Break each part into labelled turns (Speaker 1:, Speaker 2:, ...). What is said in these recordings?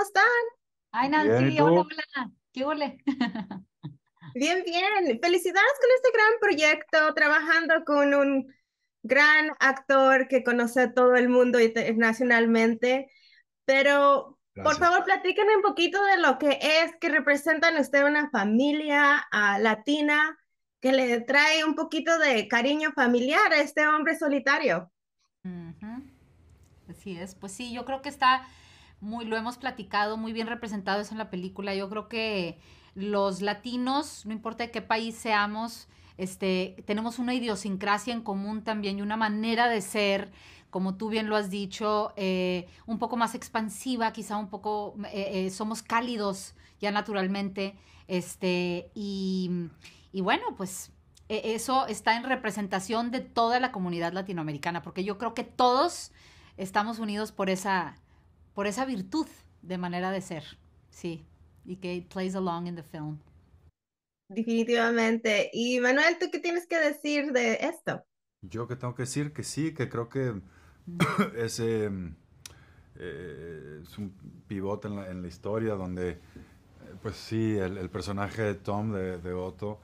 Speaker 1: ¿cómo están? Ay, Nancy, bien, hola, ¿Qué bien, bien. Felicidades con este gran proyecto, trabajando con un gran actor que conoce todo el mundo internacionalmente. Pero, por favor, platíquenme un poquito de lo que es que representan usted una familia ah, latina que le trae un poquito de cariño familiar a este hombre solitario.
Speaker 2: Así es, pues sí, yo creo que está muy, lo hemos platicado, muy bien representado eso en la película. Yo creo que los latinos, no importa de qué país seamos, este, tenemos una idiosincrasia en común también y una manera de ser, como tú bien lo has dicho, eh, un poco más expansiva, quizá un poco, eh, eh, somos cálidos ya naturalmente, este, y, y bueno, pues e, eso está en representación de toda la comunidad latinoamericana, porque yo creo que todos estamos unidos por esa, por esa virtud de manera de ser, sí, y que plays along in the film. Definitivamente.
Speaker 1: Y Manuel, ¿tú qué tienes que decir de esto?
Speaker 3: Yo que tengo que decir que sí, que creo que mm. ese eh, es un pivote en la, historia donde, eh, pues sí, el, personaje de Tom, de Otto,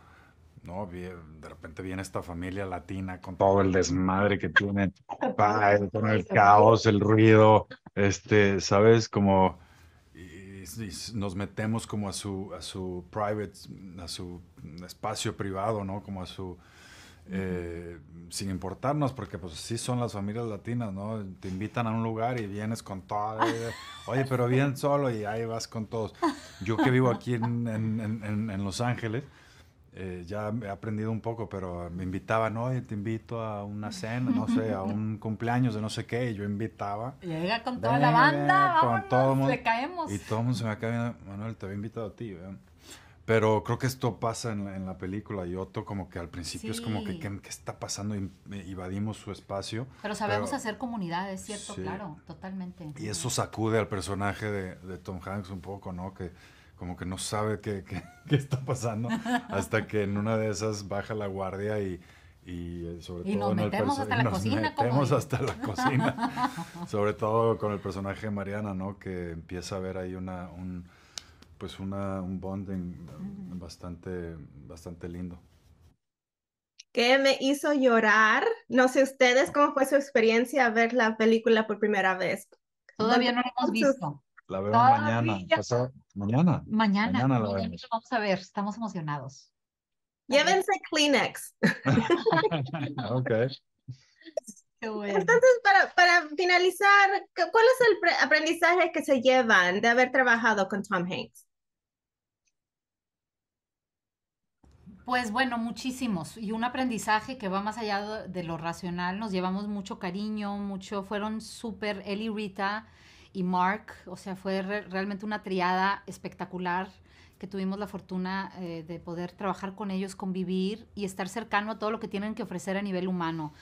Speaker 3: ¿no? De repente viene esta familia latina con todo el desmadre que tienen, con el caos, el ruido, este, ¿sabes? Como nos metemos como a su, a su private, a su espacio privado, ¿no? Como a su... Eh, sin importarnos, porque pues sí son las familias latinas, ¿no? Te invitan a un lugar y vienes con todo, eh, oye, pero bien solo y ahí vas con todos. Yo que vivo aquí en Los Ángeles, eh, ya he aprendido un poco, pero me invitaban, oye, te invito a una cena, no sé, a un cumpleaños de no sé qué, yo invitaba.
Speaker 2: Llega con toda la banda,
Speaker 3: vamos le caemos. Y todo el mundo se me acaba viendo, Manuel, te había invitado a ti, Pero creo que esto pasa en la, película y otro, como que al principio es como que ¿qué, está pasando? Invadimos su espacio. Pero sabemos hacer
Speaker 2: comunidad, es cierto, claro, totalmente. Y eso
Speaker 3: sacude al personaje de, Tom Hanks un poco, ¿no? Que como que no sabe qué, está pasando, hasta que en una de esas baja la guardia y, eh, sobre todo... Nos metemos hasta la cocina. sobre todo con el personaje de Mariana, ¿no? Que empieza a ver ahí una, un, pues una, un bonding bastante, bastante lindo
Speaker 1: ¿Qué me hizo llorar. No sé ustedes cómo fue su experiencia ver la película por primera vez. Todavía no la hemos visto.
Speaker 3: La vemos mañana. mañana.
Speaker 1: Mañana. Vamos
Speaker 2: a ver, estamos emocionados.
Speaker 1: Llévense Kleenex.
Speaker 3: ok.
Speaker 1: Entonces, para, finalizar, ¿cuál es el aprendizaje que se llevan de haber trabajado con Tom Hanks?
Speaker 2: Pues bueno, muchísimos. Y un aprendizaje que va más allá de lo racional. Nos llevamos mucho cariño, mucho, fueron súper, él Rita y Mark, o sea, fue realmente una triada espectacular que tuvimos la fortuna eh, de poder trabajar con ellos, convivir y estar cercano a todo lo que tienen que ofrecer a nivel humano.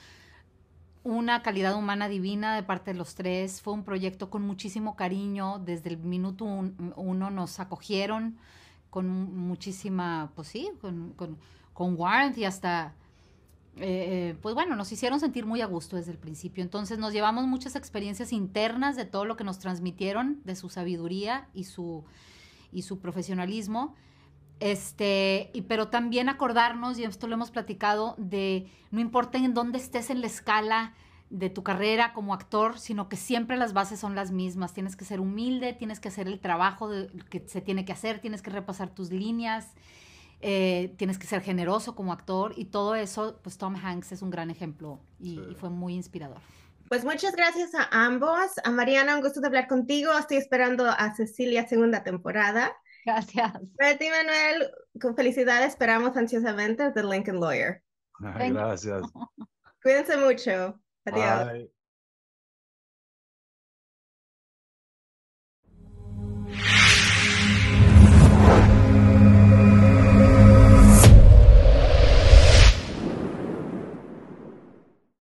Speaker 2: Una calidad humana divina de parte de los tres. Fue un proyecto con muchísimo cariño. Desde el minuto uno nos acogieron con muchísima, pues sí, con, con, con warmth y hasta eh, eh, pues bueno, nos hicieron sentir muy a gusto desde el principio. Entonces nos llevamos muchas experiencias internas de todo lo que nos transmitieron, de su sabiduría y su, y su profesionalismo. Este, y, pero también acordarnos, y esto lo hemos platicado, de no importa en dónde estés en la escala de tu carrera como actor, sino que siempre las bases son las mismas. Tienes que ser humilde, tienes que hacer el trabajo que se tiene que hacer, tienes que repasar tus líneas, eh, tienes que ser generoso como actor y todo eso, pues Tom Hanks es un gran ejemplo y, fue muy inspirador.
Speaker 1: Pues muchas gracias a ambos. A Mariana, un gusto de hablar contigo. Estoy esperando a Cecilia segunda temporada. Gracias. Betty Manuel, con felicidad esperamos ansiosamente The Lincoln Lawyer.
Speaker 2: Gracias.
Speaker 1: Cuídense mucho. Adiós.